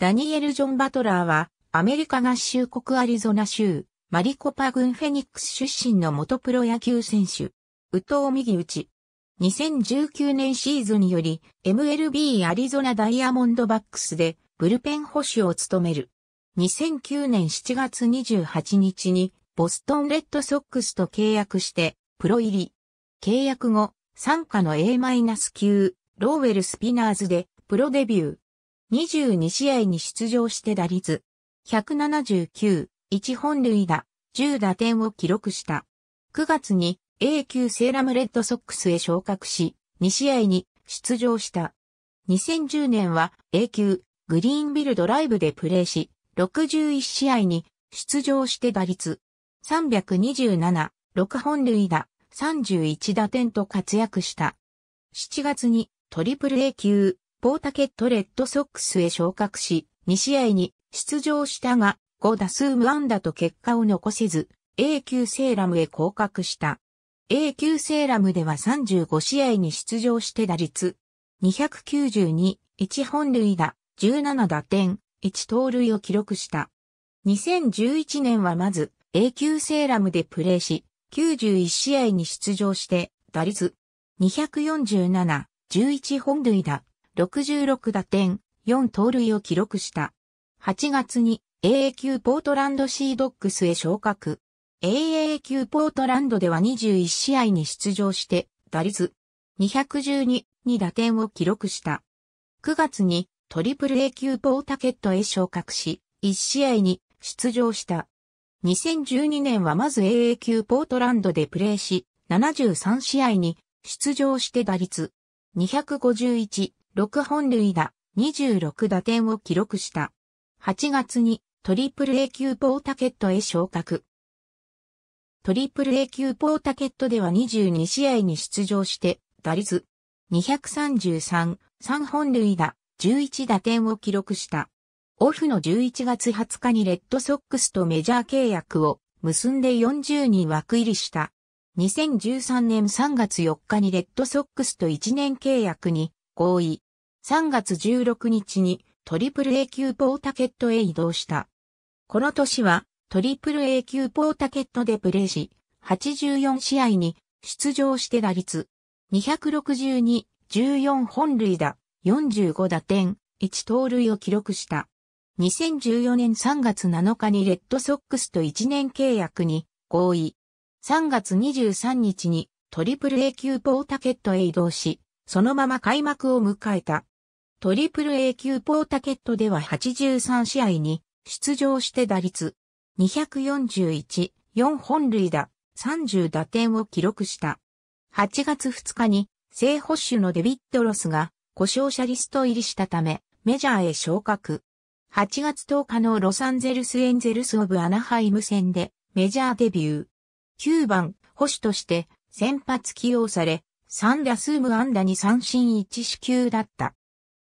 ダニエル・ジョン・バトラーは、アメリカ合衆国アリゾナ州、マリコパ郡フェニックス出身の元プロ野球選手。宇藤右打ち。2019年シーズンより MLB アリゾナダイヤモンドバックスでブルペン保守を務める。2009年7月28日にボストンレッドソックスと契約してプロ入り。契約後、参加の A- 級ローウェルスピナーズでプロデビュー。22試合に出場して打率179、1本塁打、10打点を記録した。9月に A 級セーラムレッドソックスへ昇格し、2試合に出場した。2010年は A 級グリーンビルドライブでプレーし、61試合に出場して打率327、6本塁打、31打点と活躍した。7月にトリプル A 級ポータケットレッドソックスへ昇格し、2試合に出場したが、5打数無安打と結果を残せず、A 級セーラムへ降格した。A 級セーラムでは35試合に出場して打率、292、1本塁打、17打点、1盗塁を記録した。2011年はまず、A 級セーラムでプレーし、91試合に出場して、打率、247、11本塁打、66打点、4盗塁を記録した。8月に AA 級ポートランドシードックスへ昇格。AA 級ポートランドでは21試合に出場して、打率212、2打点を記録した。9月にトリプル A 級ポータケットへ昇格し、1試合に出場した。2012年はまず AA 級ポートランドでプレーし、73試合に出場して打率251、6本塁打、26打点を記録した。8月にトリプル A 級ポータケットへ昇格。トリプル A 級ポータケットでは22試合に出場して、打率233、3本塁打、11打点を記録した。オフの11月20日にレッドソックスとメジャー契約を結んで40人枠入りした。2013年3月4日にレッドソックスと1年契約に合意。3月16日にトリプル A 級ポータケットへ移動した。この年はトリプル A 級ポータケットでプレーし、84試合に出場して打率262、14本塁打、45打点、1盗塁を記録した。2014年3月7日にレッドソックスと1年契約に合意。3月23日にトリプル A 級ポータケットへ移動し、そのまま開幕を迎えた。トリプル A 級ポータケットでは83試合に出場して打率241、4本塁打、30打点を記録した。8月2日に正捕手のデビッド・ロスが故障者リスト入りしたためメジャーへ昇格。8月10日のロサンゼルス・エンゼルス・オブ・アナハイム戦でメジャーデビュー。9番、捕手として先発起用され、3打数無安打に三振一四球だった。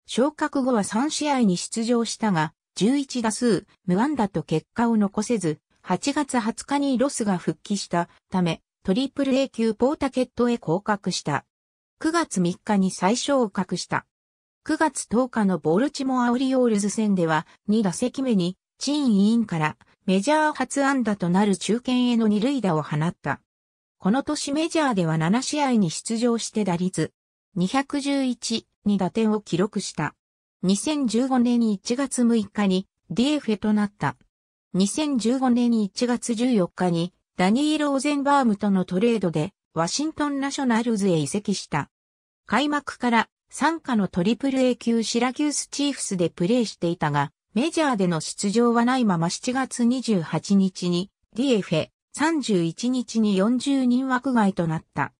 昇格後は3試合に出場したが、11打数、無安打と結果を残せず、8月20日にロスが復帰したため、トリプル A 級ポータケットへ降格した。9月3日に初昇格した。9月10日のボルチモアオリオールズ戦では、2打席目に、チン委員からメジャー初安打となる中堅への2塁打を放った。この年メジャーでは7試合に出場して打率211、に打点を記録した。2015年1月6日に DF となった。2015年1月14日にダニー・ローゼンバームとのトレードでワシントンナショナルズへ移籍した。開幕から参加のトリプル A 級シラキュースチーフスでプレーしていたが、メジャーでの出場はないまま7月28日に DFA31 日に40人枠外となった。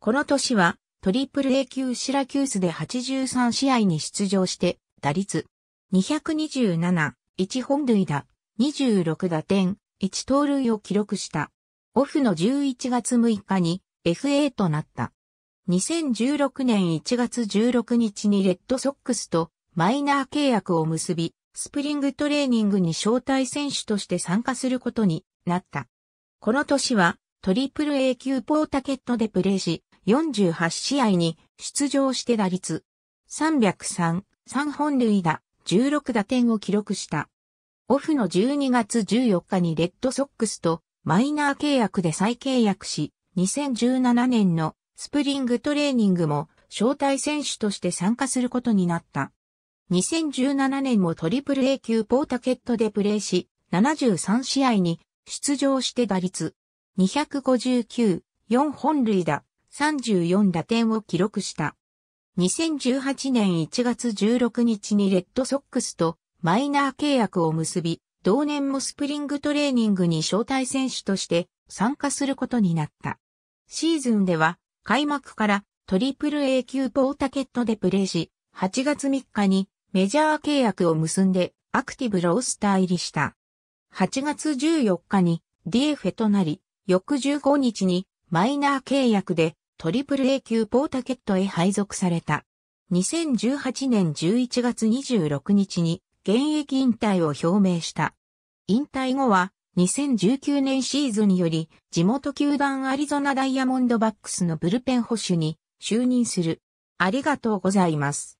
この年はトリプル A 級シラキュースで83試合に出場して、打率227、1本塁打、26打点、1盗塁を記録した。オフの11月6日に FA となった。2016年1月16日にレッドソックスとマイナー契約を結び、スプリングトレーニングに招待選手として参加することになった。この年はトリプル A 級ポータケットでプレーし、48試合に出場して打率303、3本塁打、16打点を記録した。オフの12月14日にレッドソックスとマイナー契約で再契約し、2017年のスプリングトレーニングも招待選手として参加することになった。2017年もトリプル A 級ポータケットでプレーし、73試合に出場して打率259、4本塁打、34打点を記録した。2018年1月16日にレッドソックスとマイナー契約を結び、同年もスプリングトレーニングに招待選手として参加することになった。シーズンでは開幕からトリプル A 級ポータケットでプレーし、8月3日にメジャー契約を結んでアクティブロースター入りした。8月14日に DF となり、翌15日にマイナー契約でトリプル A 級ポータケットへ配属された。2018年11月26日に現役引退を表明した。引退後は2019年シーズンにより地元球団アリゾナダイヤモンドバックスのブルペン保守に就任する。ありがとうございます。